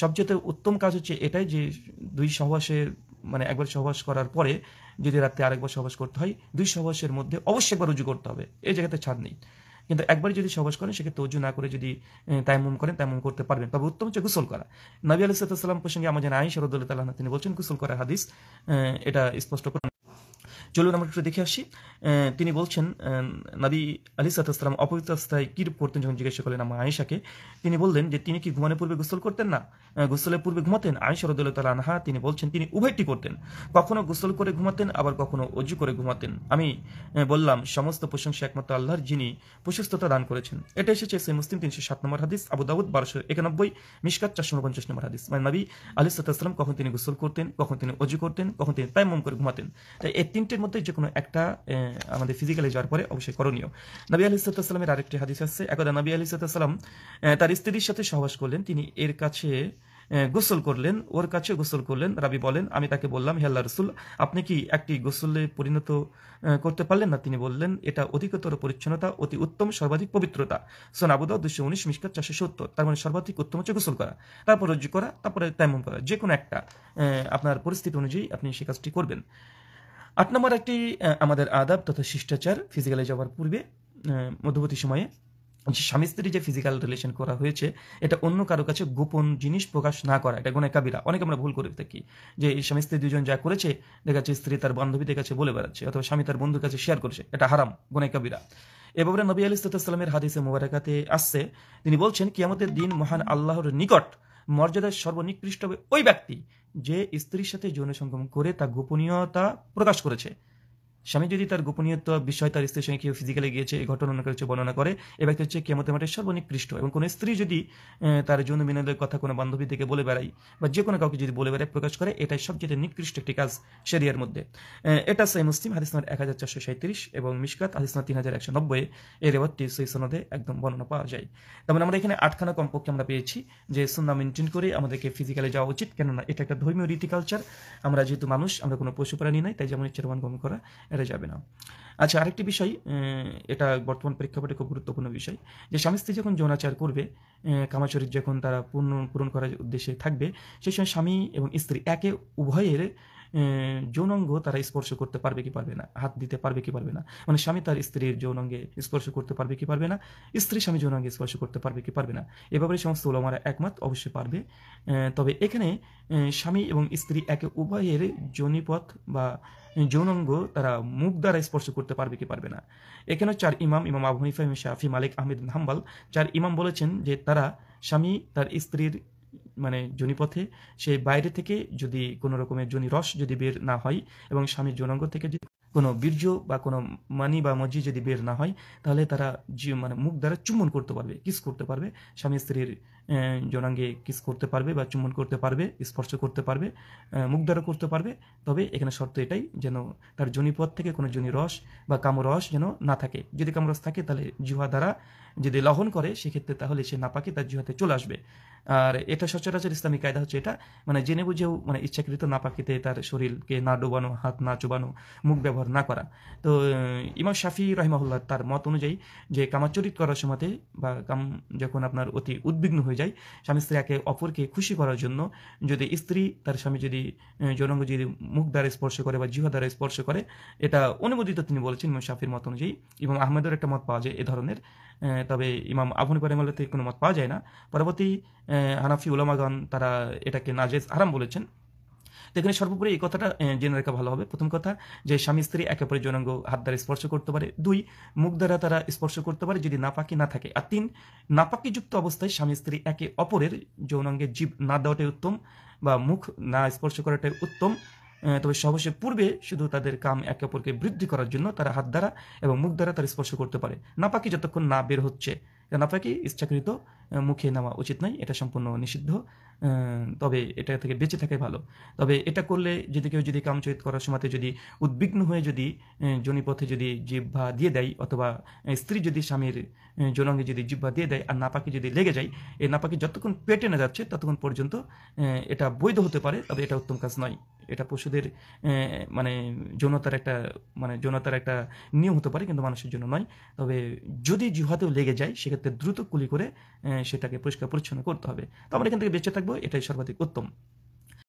সবচেয়ে উত্তম কাজ হচ্ছে এটাই যে দুই সহবাসে মানে একবার সহবাস করার পরে যদি রাতে আরেকবার সহবাস করতে হয় দুই সহবাসের মধ্যে অবশ্যই একবার রুজু করতে হবে এই জায়গাতে ছাড় নেই কিন্তু একবার যদি সহবাস করেন সেক্ষেত্রে অজু না করে যদি তাইমুম করেন তাইমুম করতে পারবেন তবে উত্তম হচ্ছে গুসল করা নবী আলি সাল্লাম প্রসঙ্গে আমাদের আইন শরদুল্লাহ তিনি বলছেন গুসল করা হাদিস এটা স্পষ্ট চলুন আমরা একটু দেখে আসি তিনি বলছেন নাবি আলি সাতাম অপবিত্র অবস্থায় কী করতেন যখন জিজ্ঞাসা করলেন আমার আয়েশাকে তিনি বললেন যে তিনি কি ঘুমানোর পূর্বে গোসল করতেন না গোসলের পূর্বে ঘুমাতেন আয়েশা রদুল্লাহ আনহা তিনি বলছেন তিনি উভয়টি করতেন কখনো গোসল করে ঘুমাতেন আবার কখনো অজু করে ঘুমাতেন আমি বললাম সমস্ত প্রশংসা একমাত্র আল্লাহর যিনি প্রশস্ততা দান করেছেন এটা এসেছে সেই মুসলিম তিনশো সাত নম্বর হাদিস আবু দাউদ বারোশো একানব্বই মিসকাত চারশো উনপঞ্চাশ নম্বর হাদিস মানে নাবি আলি সাতাম কখন তিনি গোসল করতেন কখন তিনি অজু করতেন কখন তিনি তাই তাইমম করে ঘুমাতেন তাই এই তিনটে মধ্যে যে কোনো একটা আমাদের ফিজিক্যালি যাওয়ার পরে অবশ্যই করণীয় নবী আলি সাল্লামের আরেকটি হাদিস আছে একদা নবী আলি সাল্লাম তার স্ত্রীর সাথে সহবাস করলেন তিনি এর কাছে গোসল করলেন ওর কাছে গোসল করলেন রাবি বলেন আমি তাকে বললাম হে আল্লাহ রসুল আপনি কি একটি গোসলে পরিণত করতে পারলেন না তিনি বললেন এটা অধিকতর পরিচ্ছন্নতা অতি উত্তম সর্বাধিক পবিত্রতা সোন আবুদা দুশো উনিশ মিসকাত চারশো সত্তর তার মানে সর্বাধিক উত্তম হচ্ছে গোসল করা তারপর রজ্জু করা তারপরে তেমন করা যে কোনো একটা আপনার পরিস্থিতি অনুযায়ী আপনি সে কাজটি করবেন আট নম্বর একটি আমাদের আদাব তথা শিষ্টাচার ফিজিক্যালে যাওয়ার পূর্বে মধ্যবর্তী সময়ে স্বামী স্ত্রী যে ফিজিক্যাল রিলেশন করা হয়েছে এটা অন্য কারো কাছে গোপন জিনিস প্রকাশ না করা এটা গোনায় কাবিরা অনেকে আমরা ভুল করে থাকি যে স্বামী স্ত্রী দুজন যা করেছে দেখা যাচ্ছে স্ত্রী তার বান্ধবীদের কাছে বলে বেড়াচ্ছে অথবা স্বামী তার বন্ধুর কাছে শেয়ার করছে এটা হারাম গোনায় কাবিরা এভাবে নবী আলী হাদিসে মোবারকাতে আসছে তিনি বলছেন কিয়ামতের দিন মহান আল্লাহর নিকট মর্যাদার সর্বনিকৃষ্ট হবে ওই ব্যক্তি যে স্ত্রীর সাথে যৌন সঙ্গম করে তা গোপনীয়তা প্রকাশ করেছে স্বামী যদি তার গোপনীয়তা বিষয় তার স্ত্রীর সঙ্গে কেউ ফিজিক্যালে গিয়েছে এই ঘটনা অন্য কিছু বর্ণনা করে এ ব্যক্তি হচ্ছে কেমন মাঠে সর্বনিকৃষ্ট এবং কোনো স্ত্রী যদি তার যৌন বিনোদের কথা কোনো বান্ধবী থেকে বলে বেড়াই বা যে কোনো কাউকে যদি বলে বেড়ায় প্রকাশ করে এটাই সবচেয়ে নিকৃষ্ট একটি কাজ সেরিয়ার মধ্যে এটা সেই মুসলিম হাদিস এক হাজার চারশো সাঁত্রিশ এবং মিসকাত হাদিস তিন হাজার একশো নব্বই এর এবারটি সেই সনদে একদম বর্ণনা পাওয়া যায় তেমন মানে আমরা এখানে আটখানা কমপক্ষে আমরা পেয়েছি যে সুন্না মেনটেন করে আমাদেরকে ফিজিক্যালে যাওয়া উচিত কেননা এটা একটা ধর্মীয় রীতি কালচার আমরা যেহেতু মানুষ আমরা কোনো পশু প্রাণী নাই তাই যেমন ইচ্ছার গম করা এটা যাবে না আচ্ছা আরেকটি বিষয় এটা বর্তমান প্রেক্ষাপটে খুব গুরুত্বপূর্ণ বিষয় যে স্বামী স্ত্রী যখন যৌনাচার করবে কামাচরিত যখন তারা পূর্ণ পূরণ করার উদ্দেশ্যে থাকবে সেই সময় স্বামী এবং স্ত্রী একে উভয়ের যৌনাঙ্গ তারা স্পর্শ করতে পারবে কি পারবে না হাত দিতে পারবে কি পারবে না মানে স্বামী তার স্ত্রীর যৌনাঙ্গে স্পর্শ করতে পারবে কি পারবে না স্ত্রী স্বামী যৌনাঙ্গে স্পর্শ করতে পারবে কি পারবে না এ ব্যাপারে সমস্ত ওলামারা একমত অবশ্যই পারবে তবে এখানে স্বামী এবং স্ত্রী একে উভয়ের যৌনিপথ বা যৌনাঙ্গ তারা মুখ দ্বারা স্পর্শ করতে পারবে কি পারবে না এখানে চার ইমাম ইমাম আবু হানিফা ইমাম শাফি মালিক আহমেদ হাম্বাল চার ইমাম বলেছেন যে তারা স্বামী তার স্ত্রীর মানে জনিপথে সেই বাইরে থেকে যদি কোনো রকমের জনি রস যদি বের না হয় এবং স্বামীর জনাঙ্গ থেকে যদি কোনো বীর্য বা কোনো মানি বা মজি যদি বের না হয় তাহলে তারা মানে মুখ দ্বারা চুম্বন করতে পারবে কিস করতে পারবে স্বামী স্ত্রীর জনাঙ্গে কিস করতে পারবে বা চুম্বন করতে পারবে স্পর্শ করতে পারবে মুখ দ্বারা করতে পারবে তবে এখানে শর্ত এটাই যেন তার জনিপথ থেকে কোনো জনি রস বা কামরস যেন না থাকে যদি কামরস থাকে তাহলে জিহা দ্বারা যদি লহন করে সেক্ষেত্রে তাহলে সে না পাকে তার জিহাতে চলে আসবে আর এটা সচরাচর ইসলামী কায়দা হচ্ছে এটা মানে জেনে বুঝেও মানে ইচ্ছাকৃত না পাখিতে তার শরীরকে না ডোবানো হাত না চোবানো মুখ ব্যবহার না করা তো ইমাম শাফি রহিমাহুল্লাহ তার মত অনুযায়ী যে কামাচরিত করার সময়তে বা কাম যখন আপনার অতি উদ্বিগ্ন হয়ে যায় স্বামী স্ত্রী একে অপরকে খুশি করার জন্য যদি স্ত্রী তার স্বামী যদি জনঙ্গ যদি মুখ দ্বারা স্পর্শ করে বা জিহা দ্বারা স্পর্শ করে এটা অনুমোদিত তিনি বলেছেন ইমাম শাফির মত অনুযায়ী এবং আহমেদের একটা মত পাওয়া যায় এ ধরনের তবে ইমাম আবু হানিফা থেকে কোনো মত পাওয়া যায় না পরবর্তী হানাফি উলামাগান তারা এটাকে নাজেজ আরাম বলেছেন তো এখানে সর্বোপরি এই কথাটা জেনে রাখা ভালো হবে প্রথম কথা যে স্বামী স্ত্রী একে অপরের জনাঙ্গ হাত দ্বারা স্পর্শ করতে পারে দুই মুখ দ্বারা তারা স্পর্শ করতে পারে যদি নাপাকি না থাকে আর তিন নাপাকিযুক্ত অবস্থায় স্বামী স্ত্রী একে অপরের যৌনাঙ্গে জীব না দেওয়াটাই উত্তম বা মুখ না স্পর্শ করাটাই উত্তম তবে সহবাসের পূর্বে শুধু তাদের কাম একে অপরকে বৃদ্ধি করার জন্য তারা হাত দ্বারা এবং মুখ দ্বারা তারা স্পর্শ করতে পারে নাপাকি যতক্ষণ না বের হচ্ছে নাপাকি ইচ্ছাকৃত মুখে নেওয়া উচিত নয় এটা সম্পূর্ণ নিষিদ্ধ তবে এটা থেকে বেঁচে থাকাই ভালো তবে এটা করলে যদি কেউ যদি কামচয়িত করার সময়তে যদি উদ্বিগ্ন হয়ে যদি জনিপথে যদি জিহ্বা দিয়ে দেয় অথবা স্ত্রী যদি স্বামীর জনঙ্গে যদি জিহ্বা দিয়ে দেয় আর নাপাকে যদি লেগে যায় এই নাপাকে যতক্ষণ পেটে না যাচ্ছে ততক্ষণ পর্যন্ত এটা বৈধ হতে পারে তবে এটা উত্তম কাজ নয় এটা পশুদের মানে যৌনতার একটা মানে যৌনতার একটা নিয়ম হতে পারে কিন্তু মানুষের জন্য নয় তবে যদি জিহাতেও লেগে যায় সেক্ষেত্রে দ্রুত কুলি করে সেটাকে পরিষ্কার পরিচ্ছন্ন করতে হবে তো আমরা এখান থেকে বেঁচে থাকবো এটাই সর্বাধিক উত্তম